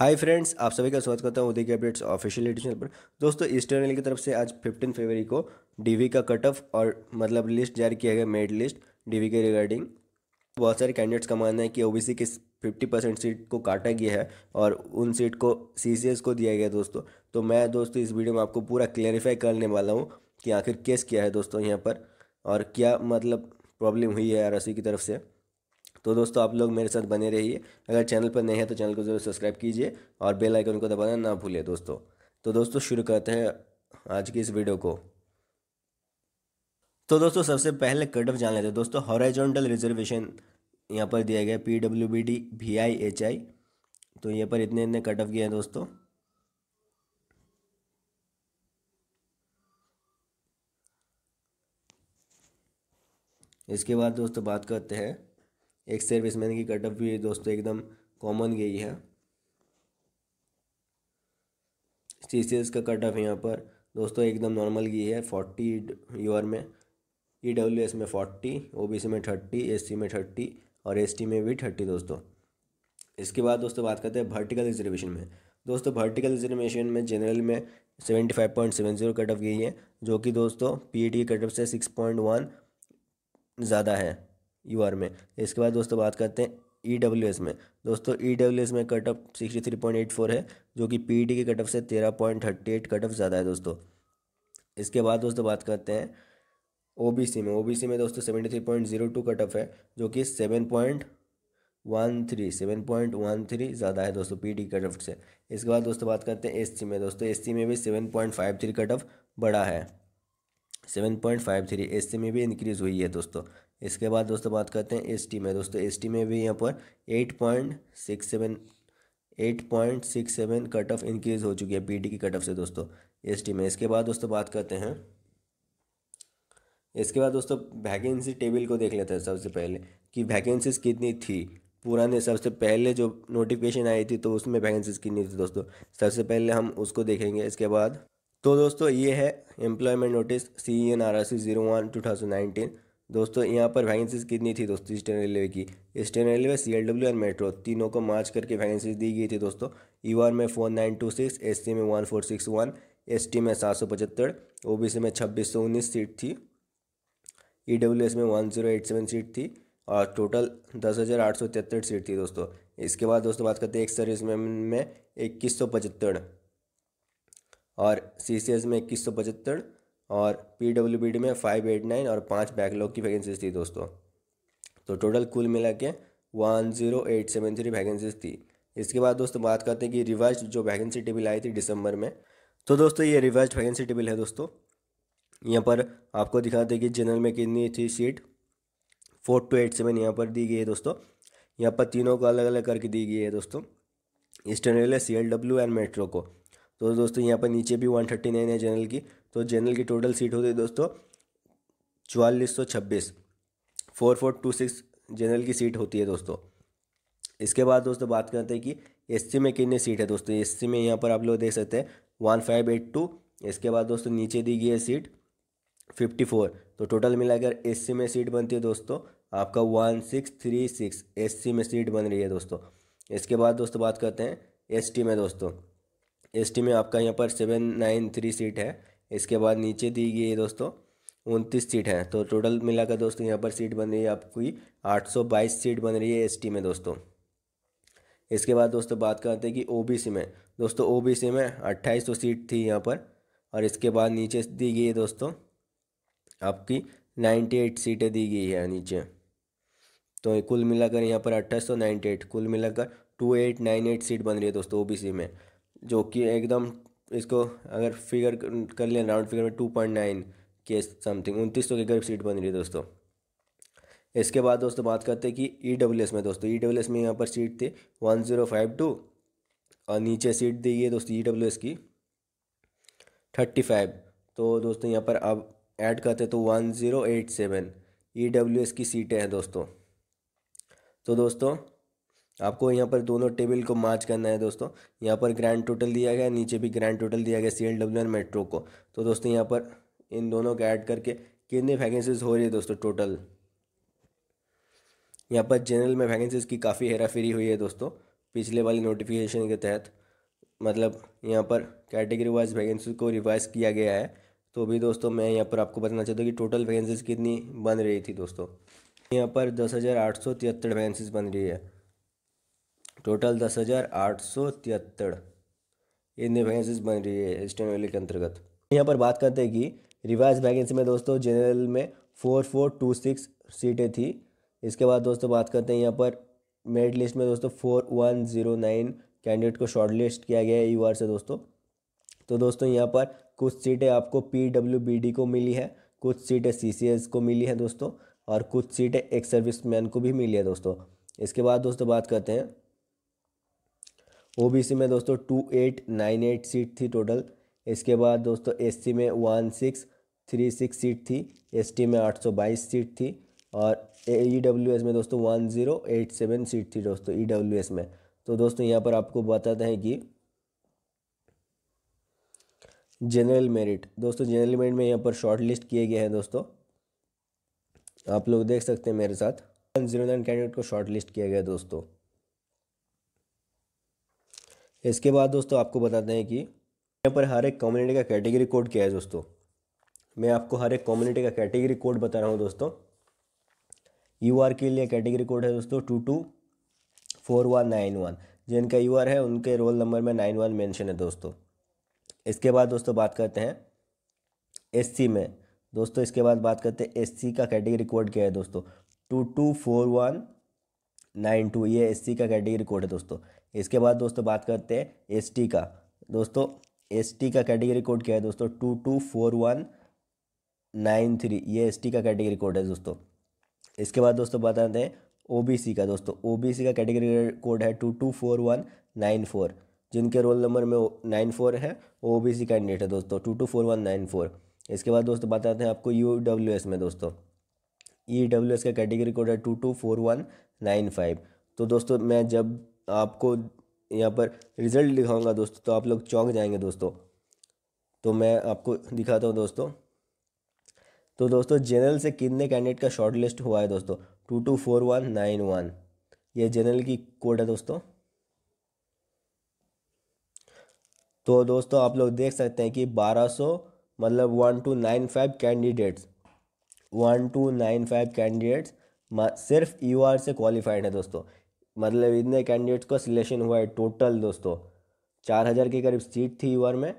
hi friends आप सभी का स्वागत करता हूँ उदय के अपडेट्स ऑफिशियल एडिशन पर दोस्तों ईस्टर्न रेल की तरफ से आज फिफ्टीन फरवरी को डीवी का कट ऑफ और मतलब लिस्ट जारी किया गया मेड लिस्ट डीवी के रिगार्डिंग बहुत सारे कैंडिडेट्स का मानना है कि ओबीसी के फिफ्टी परसेंट सीट को काटा गया है और उन सीट को सी को दिया गया दोस्तों तो मैं दोस्तों इस वीडियो में आपको पूरा क्लैरिफाई करने वाला हूँ कि आखिर केस क्या है दोस्तों यहाँ पर और क्या मतलब प्रॉब्लम हुई है आर की तरफ से तो दोस्तों आप लोग मेरे साथ बने रहिए अगर चैनल पर नहीं है तो चैनल को ज़रूर सब्सक्राइब कीजिए और बेल आइकन को दबाना ना भूलिए दोस्तों तो दोस्तों शुरू करते हैं आज की इस वीडियो को तो दोस्तों सबसे पहले कट ऑफ जान लेते हैं दोस्तों हॉराइजॉन्टल रिजर्वेशन यहाँ पर दिया गया P W B D V I H I तो यहाँ पर इतने इतने कट ऑफ किए हैं दोस्तों इसके बाद दोस्तों बात करते हैं एक सर्विसमैन की कटअप भी दोस्तों एकदम कॉमन गई है सी सी एस का कटअप यहाँ पर दोस्तों एकदम नॉर्मल गई है फोर्टी यूर में ई डब्ल्यू एस में फोर्टी ओ बी सी में थर्टी एस सी में थर्टी और एस टी में भी थर्टी दोस्तों इसके बाद दोस्तों बात करते हैं वर्टिकल रिजर्वेशन में दोस्तों वर्टिकल रिजर्वेशन में जनरल में seventy five point seven zero cutoff गई है जो कि दोस्तों पी ई टी कटअप से सिक्स पॉइंट वन ज़्यादा है यू आर में इसके बाद दोस्तों बात करते हैं ई डब्ल्यू एस में दोस्तों ई डब्ल्यू एस में cut off sixty three point eight four है जो कि पी टी e के कट ऑफ से तेरह point thirty eight cut off ज़्यादा है दोस्तों इसके बाद दोस्तों बात करते हैं ओ बी सी में ओ बी सी में दोस्तों seventy three point zero two cut off है जो कि seven point one three seven point one three ज़्यादा है दोस्तों P T e cut off से इसके बाद दोस्तों बात करते हैं एस सी में दोस्तों एस सी में भी seven point five three cut off बड़ा है seven point five three S C में भी इंक्रीज़ हुई है दोस्तों इसके बाद दोस्तों बात करते हैं एसटी में दोस्तों एसटी में भी यहाँ पर eight point six seven eight point six seven cut off increase हो चुकी है पीडी की कट ऑफ से दोस्तों एसटी में इसके बाद दोस्तों बात करते हैं इसके बाद दोस्तों वैकेंसी टेबल को देख लेते हैं सबसे पहले कि वैकेंसीज कितनी थी पुराने सबसे पहले जो नोटिफिकेशन आई थी तो उसमें वैकेंसीज कितनी थी दोस्तों सबसे पहले हम उसको देखेंगे इसके बाद तो दोस्तों ये है employment notice C N R R C zero one two thousand nineteen दोस्तों यहाँ पर वैकेंसीज कितनी थी दोस्तों ईस्टर्न रेलवे की Eastern Railway C L W and metro तीनों को मार्च करके वैकेंसीज दी गई थी दोस्तों ई e आर में four nine two six S C में one four six one S T में सात सौ पचहत्तर ओ बी सी में छब्बीस सौ उन्नीस सीट थी ई डब्ल्यू एस में one zero eight seven seat थी और टोटल दस हज़ार आठ सौ तिहत्तर सीट थी दोस्तों इसके बाद दोस्तों बात करते हैं एक सर्विस में इक्कीस सौ पचहत्तर और सी सी एस में इक्कीस सौ पचहत्तर और पी डब्ल्यू बी डी में फाइव एट नाइन और पाँच बैकलॉग की वैकेंसीज थी दोस्तों तो टोटल कुल मिला के one zero eight seven three vacancies थी इसके बाद दोस्तों बात करते हैं कि रिवर्स जो वैकेंसी टेबल आई थी दिसंबर में तो दोस्तों ये रिवर्स वैकेंसी टेबल है दोस्तों यहाँ पर आपको दिखाते हैं कि जनरल में कितनी थी seat four two eight seven यहाँ पर दी गई है दोस्तों यहाँ पर तीनों को अलग अलग करके दी गई है दोस्तों Eastern Railway C L W and metro को तो दोस्तों यहाँ पर नीचे भी वन थर्टी नाइन है जनरल की तो जनरल की टोटल सीट होती है दोस्तों चवालीस सौ छब्बीस four four two six general की सीट होती है दोस्तों इसके बाद दोस्तों बात करते हैं कि एससी में कितनी सीट है दोस्तों एससी में यहाँ पर आप लोग देख सकते हैं वन फाइव एट टू इसके बाद दोस्तों नीचे दी गई है सीट फिफ्टी फोर तो टोटल मिलाकर सी में सीट बनती है दोस्तों आपका one six three six C में सीट बन रही है दोस्तों इसके बाद दोस्तों बात करते हैं एसटी में दोस्तों एसटी में आपका यहाँ पर सेवन नाइन थ्री सीट है इसके बाद नीचे दी गई है दोस्तों उनतीस सीट हैं तो टोटल मिलाकर दोस्तों यहाँ पर सीट बन रही है आपकी बाईस सीट बन रही है टी में दोस्तों इसके बाद दोस्तों बात करते हैं कि ओबीसी में दोस्तों ओबीसी में अट्ठाईस सौ सीट थी यहाँ पर और इसके बाद नीचे दी गई है दोस्तों आपकी नाइन्टी एट सीटें दी गई है नीचे तो कुल मिलाकर यहाँ पर अट्ठाईस सौ नाइन्टी एट कुल मिलाकर two eight nine eight seat बन रही है दोस्तों ओबीसी में जो कि एकदम इसको अगर फिगर कर लें राउंड फिगर में टू पॉइंट नाइन के समथिंग उनतीस सौ के करीब सीट बन रही है दोस्तों इसके बाद दोस्तों बात करते हैं कि ई डब्ल्यू एस में दोस्तों ई डब्ल्यू एस में यहाँ पर सीट थी वन ज़ीरो फाइव टू और नीचे सीट दी है दोस्तों ई डब्ल्यू एस की थर्टी फाइव तो दोस्तों यहाँ पर अब ऐड करते तो one zero eight seven E W S की सीटें हैं दोस्तों तो दोस्तों आपको यहाँ पर दोनों टेबल को मार्च करना है दोस्तों यहाँ पर ग्रैंड टोटल दिया गया नीचे भी ग्रैंड टोटल दिया गया C L W and metro को तो दोस्तों यहाँ पर इन दोनों को ऐड करके कितनी वैकेंसीज हो रही है दोस्तों टोटल यहाँ पर जनरल में वैकेंसीज की काफ़ी हेराफेरी हुई है दोस्तों पिछले वाले नोटिफिकेशन के तहत मतलब यहाँ पर कैटेगरी वाइज वैकेंसी को रिवाइज किया गया है तो भी दोस्तों मैं यहाँ पर आपको बताना चाहता हूँ कि टोटल वैकेंसीज कितनी बन रही थी दोस्तों यहाँ पर दस हज़ार आठ सौ तिहत्तर वैकेंसीज बन रही है टोटल दस हज़ार आठ सौ तिहत्तर इन वैकेंसीज बन रही है स्टेनोली के अंतर्गत यहाँ पर बात करते हैं कि रिवाइज वैकेंसी में दोस्तों जनरल में फोर फोर टू सिक्स सीटें थी इसके बाद दोस्तों बात करते हैं यहाँ पर मेरिट लिस्ट में दोस्तों four one zero nine candidate को शॉर्ट लिस्ट किया गया है यू से दोस्तों तो दोस्तों यहाँ पर कुछ सीटें आपको पी डब्ल्यू बी डी को मिली है कुछ सीटें सी सी एस को मिली है दोस्तों और कुछ सीटें एक सर्विस मैन को भी मिली है दोस्तों इसके बाद दोस्तों बात करते हैं ओबीसी में दोस्तों two eight nine eight seat थी टोटल इसके बाद दोस्तों एससी में one six three six seat थी एसटी में आठ सौ बाईस सीट थी और ईडब्ल्यूएस में दोस्तों one zero eight seven seat थी दोस्तों ईडब्ल्यूएस में तो दोस्तों यहाँ पर आपको बताते हैं कि जनरल मेरिट दोस्तों जनरल मेरिट में यहाँ पर शॉर्ट लिस्ट किए गए हैं दोस्तों आप लोग देख सकते हैं मेरे साथ वन जीरो नाइन कैंडिडेट को शॉर्ट लिस्ट किया गया दोस्तों इसके बाद दोस्तों आपको बताते हैं कि यहाँ पर हर एक कम्युनिटी का कैटेगरी कोड क्या है दोस्तों मैं आपको हर एक कम्युनिटी का कैटेगरी कोड बता रहा हूँ दोस्तों यू आर के लिए कैटेगरी कोड है दोस्तों two two four one nine one जिनका यू आर है उनके रोल नंबर में नाइन वन मैंशन है दोस्तों इसके बाद दोस्तों बात करते हैं एस सी में दोस्तों इसके बाद बात करते हैं एस सी का कैटेगरी कोड क्या है दोस्तों two two four one nine two ये एस सी का कैटेगरी कोड है दोस्तों इसके बाद दोस्तों बात करते हैं एस टी का दोस्तों एस टी का कैटेगरी कोड क्या है दोस्तों two two four one nine three ये एस टी का कैटेगरी कोड है दोस्तों इसके बाद दोस्तों बताते हैं ओबीसी का दोस्तों ओबीसी का कैटेगरी कोड है two two four one nine four जिनके रोल नंबर में नाइन फोर है ओ बी सी कैंडिडेट है दोस्तों two two four one nine four इसके बाद दोस्तों बताते हैं आपको यू डब्ल्यू एस में दोस्तों ई डब्ल्यू एस का कैटेगरी कोड है two two four one nine five तो दोस्तों मैं जब तो आपको यहाँ पर रिज़ल्ट दिखाऊंगा दोस्तों तो आप लोग चौंक जाएंगे दोस्तों तो मैं आपको दिखाता हूँ दोस्तों तो दोस्तों जनरल से कितने कैंडिडेट का शॉर्ट लिस्ट हुआ है दोस्तों two two four one nine one ये जनरल की कोड है दोस्तों तो दोस्तों आप लोग देख सकते हैं कि बारह सौ मतलब one two nine five candidates one two nine five candidates सिर्फ यू आर से क्वालिफाइड है दोस्तों मतलब इतने कैंडिडेट्स का सिलेक्शन हुआ है टोटल दोस्तों चार हज़ार के करीब सीट थी यूआर में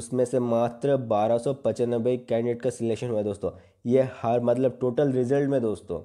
उसमें से मात्र बारह सौ पचानबे कैंडिडेट का सिलेक्शन हुआ है दोस्तों ये हर मतलब टोटल रिजल्ट में दोस्तों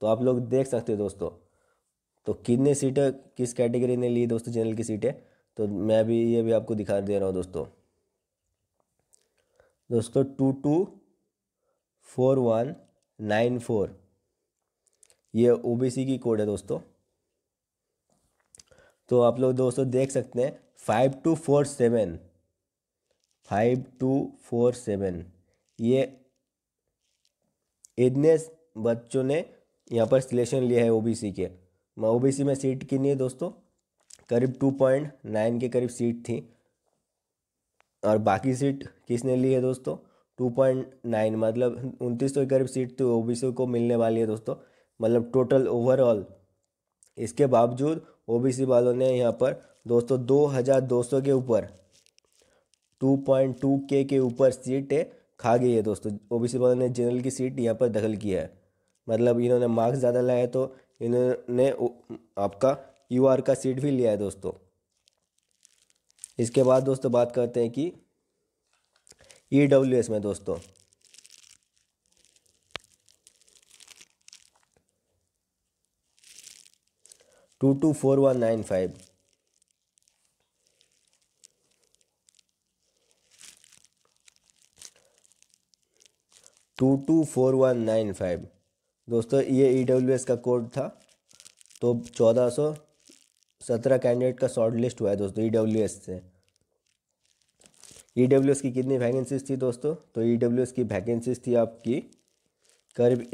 तो आप लोग देख सकते हो दोस्तों तो कितने सीटें किस कैटेगरी ने ली दोस्तों जनरल की सीटें तो मैं भी ये भी आपको दिखा दे रहा हूँ दोस्तों दोस्तों two two four one nine four ये ओबीसी की कोड है दोस्तों तो आप लोग दोस्तों देख सकते हैं five two four seven five two four seven ये इतने बच्चों ने यहाँ पर सिलेक्शन लिया है ओबीसी के ओबीसी में सीट कितनी है दोस्तों करीब टू पॉइंट नाइन के करीब सीट थी और बाकी सीट किसने ली है दोस्तों टू पॉइंट नाइन मतलब उनतीस सौ के करीब सीट तो ओबीसी को मिलने वाली है दोस्तों मतलब टोटल ओवरऑल इसके बावजूद ओबीसी वालों ने यहाँ पर दोस्तों दो हज़ार दो सौ के ऊपर टू पॉइंट टू के के ऊपर सीटें खा गई है दोस्तों ओबीसी वालों ने जनरल की सीट यहाँ पर दखल किया है मतलब इन्होंने मार्क्स ज़्यादा लाए तो इन्होंने आपका यू आर का सीट भी लिया है दोस्तों इसके बाद दोस्तों बात करते हैं कि ई डब्ल्यू एस में दोस्तों two two four one nine five two two four one nine five दोस्तों ये ई डब्ल्यू एस का कोड था तो चौदह सौ सत्रह कैंडिडेट का शॉर्ट लिस्ट हुआ है दोस्तों ई डब्ल्यू एस से ई डब्ल्यू एस की कितनी वैकेंसीज थी दोस्तों तो ई डब्ल्यू एस की वैकेंसीज थी आपकी करीब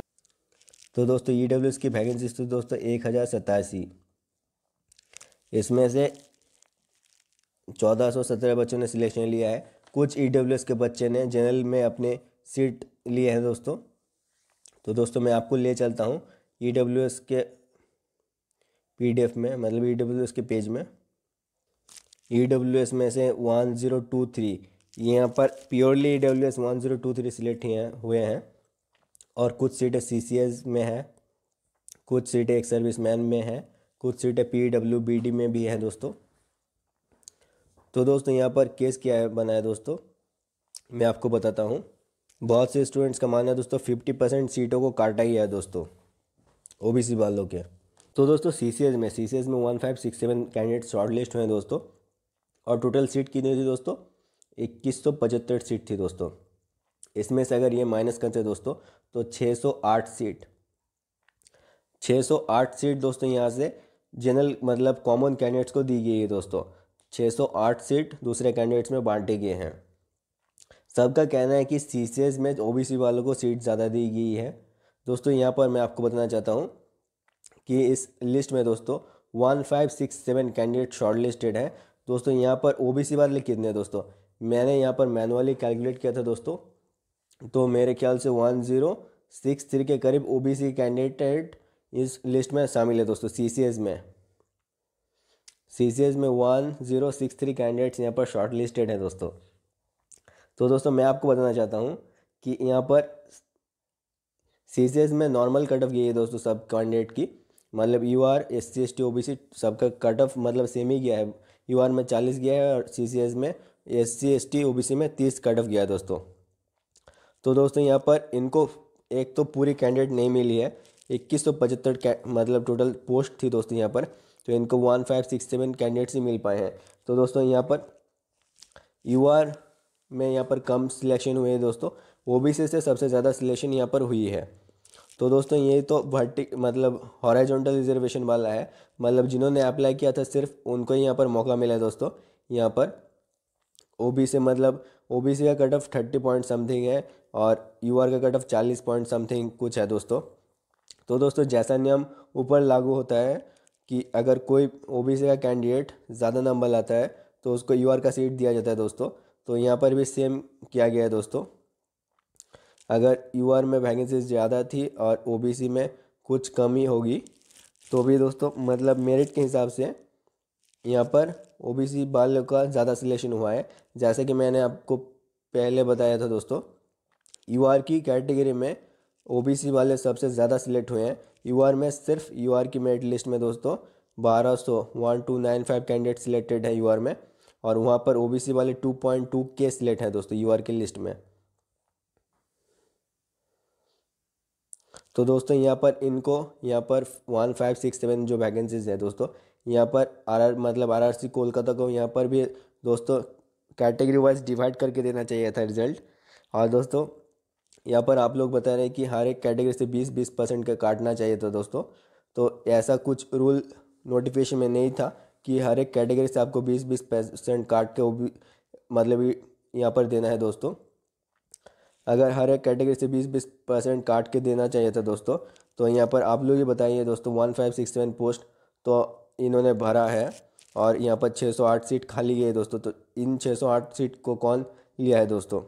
तो दोस्तों ई डब्ल्यू एस की वैकेंसीज थी दोस्तों एक हज़ार सतासी इसमें से चौदह सौ सत्रह बच्चों ने सिलेक्शन लिया है कुछ ई e के बच्चे ने जनरल में अपने सीट लिए हैं दोस्तों तो दोस्तों मैं आपको ले चलता हूँ ई e के पी में मतलब ई e के पेज में ई में से वन ज़ीरो टू थ्री यहाँ पर purely E W S one zero two three select हुए हैं और कुछ सीटें सी सी एस में है कुछ सीटें एक सर्विस मैन में है कुछ सीटें पी डब्ल्यू बी डी में भी हैं दोस्तों तो दोस्तों यहाँ पर केस क्या है बना है दोस्तों मैं आपको बताता हूँ बहुत से स्टूडेंट्स का मानना है दोस्तों फिफ्टी परसेंट सीटों को काटा ही है दोस्तों ओ बी सी वालों के तो दोस्तों सी सी एस में सी सी एस में one five six seven candidate shortlist हुए दोस्तों और टोटल सीट कितनी थी दोस्तों इक्कीस सौ पचहत्तर सीट थी दोस्तों इसमें से अगर ये माइनस करते दोस्तों तो छः सौ आठ सीट छः सौ आठ सीट दोस्तों यहाँ से जनरल मतलब कॉमन कैंडिडेट्स को दी गई है दोस्तों 608 सीट दूसरे कैंडिडेट्स में बांटे गए हैं सबका कहना है कि सी में ओ वालों को सीट ज़्यादा दी गई है दोस्तों यहाँ पर मैं आपको बताना चाहता हूँ कि इस लिस्ट में दोस्तों one five six seven candidate shortlisted है दोस्तों यहाँ पर ओ बी सी वाले कितने हैं दोस्तों मैंने यहाँ पर मैनुअली कैलकुलेट किया था दोस्तों तो मेरे ख्याल से वन ज़ीरो सिक्स थ्री के करीब ओ बी सी कैंडिडेट इस लिस्ट में शामिल है दोस्तों सी सी एस में सी सी एस में one zero six three candidates यहाँ पर शॉर्ट लिस्टेड हैं दोस्तों तो दोस्तों मैं आपको बताना चाहता हूँ कि यहाँ पर सी सी एस में नॉर्मल कट ऑफ यही है दोस्तों सब कैंडिडेट की मतलब U R S C S T O B C सबका कट ऑफ मतलब सेम ही गया है यू आर में चालीस गया है और सी सी एस में S C S T O B C में तीस कट ऑफ गया है दोस्तों तो दोस्तों यहाँ पर इनको एक तो पूरी कैंडिडेट नहीं मिली है इक्कीस सौ पचहत्तर मतलब टोटल पोस्ट थी दोस्तों यहाँ पर तो इनको one five six seven candidates ही मिल पाए हैं तो दोस्तों यहाँ पर यू आर में यहाँ पर कम सिलेक्शन हुए हैं दोस्तों ओ बी सी से सबसे ज़्यादा सिलेक्शन यहाँ पर हुई है तो दोस्तों ये तो वर्टिक मतलब हॉराइजोंटल रिजर्वेशन वाला है मतलब जिन्होंने अप्लाई किया था सिर्फ उनको ही यहाँ पर मौका मिला है दोस्तों यहाँ पर ओ बी से मतलब ओ बी सी का cut off thirty point something है और यू आर का कट ऑफ चालीस पॉइंट समथिंग कुछ है दोस्तों तो दोस्तों जैसा नियम ऊपर लागू होता है कि अगर कोई ओ का कैंडिडेट ज़्यादा नंबर लाता है तो उसको यू का सीट दिया जाता है दोस्तों तो यहाँ पर भी सेम किया गया है दोस्तों अगर यू में वैकेंसी ज़्यादा थी और ओ में कुछ कमी होगी तो भी दोस्तों मतलब मेरिट के हिसाब से यहाँ पर ओ बी बालों का ज़्यादा सिलेक्शन हुआ है जैसे कि मैंने आपको पहले बताया था दोस्तों यू की कैटेगरी में ओबीसी वाले सबसे ज़्यादा सिलेक्ट हुए हैं यूआर में सिर्फ यूआर की मेरिट लिस्ट में दोस्तों बारह सौ one two nine five candidate selected हैं यूआर में और वहाँ पर ओबीसी वाले टू पॉइंट टू के सिलेक्ट हैं दोस्तों यूआर की लिस्ट में तो दोस्तों यहाँ पर इनको यहाँ पर वन फाइव सिक्स सेवन जो वैकेंसीज है दोस्तों यहाँ पर आर आर मतलब आर आर सी कोलकाता को यहाँ पर भी दोस्तों कैटेगरी वाइज डिवाइड करके देना चाहिए था रिजल्ट और दोस्तों यहाँ पर आप लोग बता रहे हैं कि हर एक कैटेगरी से बीस बीस परसेंट का काटना चाहिए था दोस्तों तो ऐसा कुछ रूल नोटिफिकेशन में नहीं था कि हर एक कैटेगरी से आपको बीस बीस परसेंट काट के वो भी मतलब यहाँ पर देना है दोस्तों अगर हर एक कैटेगरी से बीस बीस परसेंट काट के देना चाहिए था दोस्तों तो यहाँ पर आप लोग ही बताइए दोस्तों one five six seven post तो इन्होंने भरा है और यहाँ पर आठ सीट खाली है दोस्तों तो इन आठ सीट को कौन लिया है दोस्तों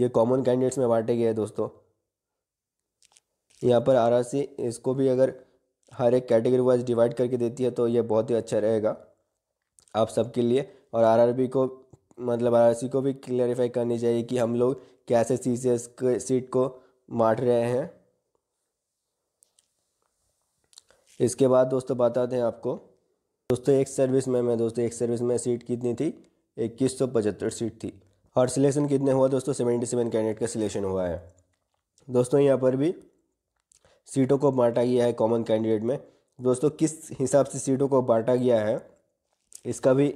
ये कॉमन कैंडिडेट्स में बांटे गए हैं दोस्तों यहाँ पर आर इसको भी अगर हर एक कैटेगरी वाइज डिवाइड करके देती है तो ये बहुत ही अच्छा रहेगा आप सबके लिए और आरआरबी को मतलब आरआरसी को भी क्लैरिफाई करनी चाहिए कि हम लोग कैसे सी सी एस सीट को बांट रहे हैं इसके बाद दोस्तों बताते हैं आपको दोस्तों एक सर्विस में मैं दोस्तों एक सर्विस में सीट कितनी थी इक्कीस सौ पचहत्तर सीट थी और सिलेक्शन कितने हुआ दोस्तों सेवेंटी सेवन कैंडिडेट का सिलेक्शन हुआ है दोस्तों यहाँ पर भी सीटों को बांटा गया है कॉमन कैंडिडेट में दोस्तों किस हिसाब से सीटों को बांटा गया है इसका भी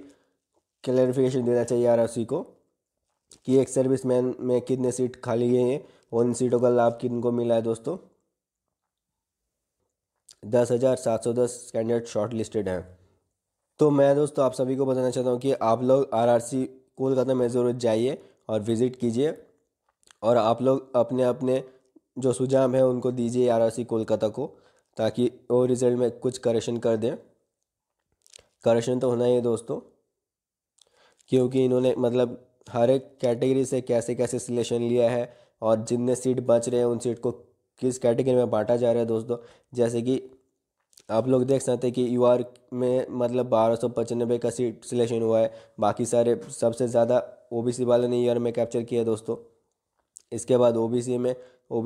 क्लैरिफिकेशन देना चाहिए आर को कि एक सर्विस मैन में कितने सीट खाली गए हैं उन सीटों का लाभ किन को मिला है दोस्तों दस हज़ार सात सौ दस कैंडिडेट शॉर्ट लिस्टेड हैं तो मैं दोस्तों आप सभी को बताना चाहता हूँ कि आप लोग आरआरसी कोलकाता में ज़रूर जाइए और विज़िट कीजिए और आप लोग अपने अपने जो सुझाव हैं उनको दीजिए आर कोलकाता को ताकि वो रिज़ल्ट में कुछ करेक्शन कर दें करेक्शन तो होना ही है दोस्तों क्योंकि इन्होंने मतलब हर एक कैटेगरी से कैसे कैसे सिलेक्शन लिया है और जितने सीट बच रहे हैं उन सीट को किस कैटेगरी में बांटा जा रहा है दोस्तों जैसे कि आप लोग देख सकते हैं कि आर में मतलब बारह सौ पचानबे का सीट सिलेक्शन हुआ है बाकी सारे सबसे ज़्यादा सी वाले ने ईयर में कैप्चर किया दोस्तों इसके बाद सी में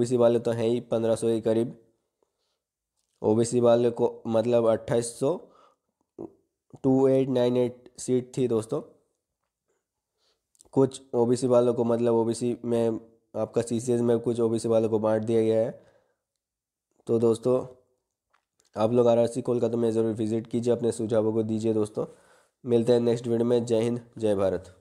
सी वाले तो हैं ही पंद्रह सौ के करीब सी वाले को मतलब अट्ठाईस सौ two eight nine eight seat थी दोस्तों कुछ ओबीसी वालों को मतलब ओबीसी में आपका सी में कुछ ओबीसी वालों को बांट दिया गया है तो दोस्तों आप लोग आरआरसी कोलकाता में ज़रूर विजिट कीजिए अपने सुझावों को दीजिए दोस्तों मिलते हैं नेक्स्ट वीडियो में जय हिंद जय भारत